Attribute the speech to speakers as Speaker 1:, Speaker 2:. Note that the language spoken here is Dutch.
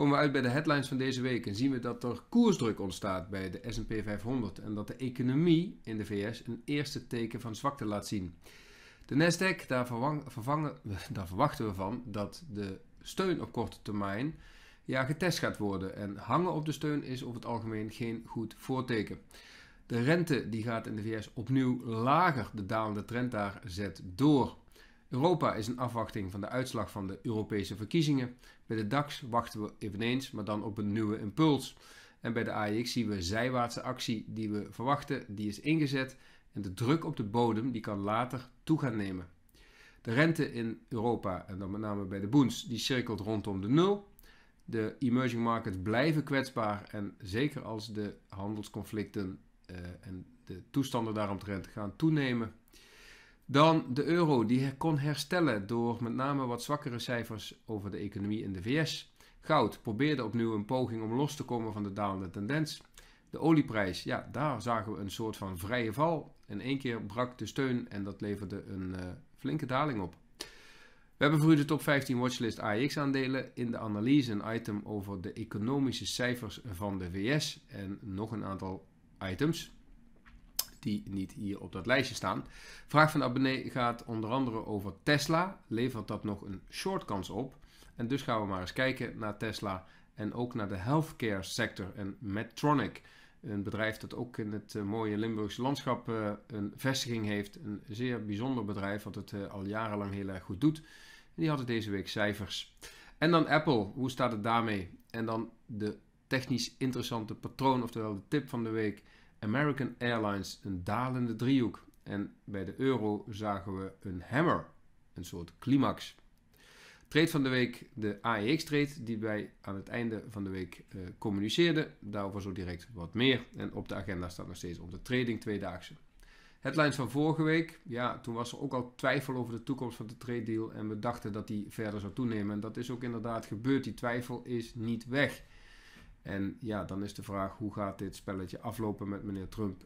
Speaker 1: komen we uit bij de headlines van deze week en zien we dat er koersdruk ontstaat bij de SP 500 en dat de economie in de VS een eerste teken van zwakte laat zien. De Nasdaq, daar, daar verwachten we van dat de steun op korte termijn ja, getest gaat worden. En hangen op de steun is over het algemeen geen goed voorteken. De rente die gaat in de VS opnieuw lager. De dalende trend daar zet door. Europa is een afwachting van de uitslag van de Europese verkiezingen. Bij de DAX wachten we eveneens, maar dan op een nieuwe impuls. En bij de AEX zien we zijwaartse actie die we verwachten, die is ingezet. En de druk op de bodem die kan later toe gaan nemen. De rente in Europa, en dan met name bij de boens, die cirkelt rondom de nul. De emerging markets blijven kwetsbaar en zeker als de handelsconflicten eh, en de toestanden daaromtrent gaan toenemen, dan de euro, die kon herstellen door met name wat zwakkere cijfers over de economie in de VS. Goud probeerde opnieuw een poging om los te komen van de dalende tendens. De olieprijs, ja, daar zagen we een soort van vrije val. In één keer brak de steun en dat leverde een eh, flinke daling op. We hebben voor u de top 15 watchlist AEX-aandelen in de analyse een item over de economische cijfers van de VS en nog een aantal items die niet hier op dat lijstje staan. Vraag van abonnee gaat onder andere over Tesla. Levert dat nog een shortkans op? En dus gaan we maar eens kijken naar Tesla en ook naar de healthcare sector en Medtronic. Een bedrijf dat ook in het eh, mooie Limburgse landschap eh, een vestiging heeft. Een zeer bijzonder bedrijf wat het eh, al jarenlang heel erg goed doet. En die hadden deze week cijfers. En dan Apple, hoe staat het daarmee? En dan de technisch interessante patroon, oftewel de tip van de week. American Airlines een dalende driehoek. En bij de euro zagen we een hammer, een soort climax. Trade van de week, de AEX-trade, die wij aan het einde van de week eh, communiceerden. Daarover zo direct wat meer. En op de agenda staat nog steeds om de trading tweedaagse. Headlines van vorige week. Ja, toen was er ook al twijfel over de toekomst van de trade deal. En we dachten dat die verder zou toenemen. En dat is ook inderdaad gebeurd. Die twijfel is niet weg. En ja, dan is de vraag hoe gaat dit spelletje aflopen met meneer Trump?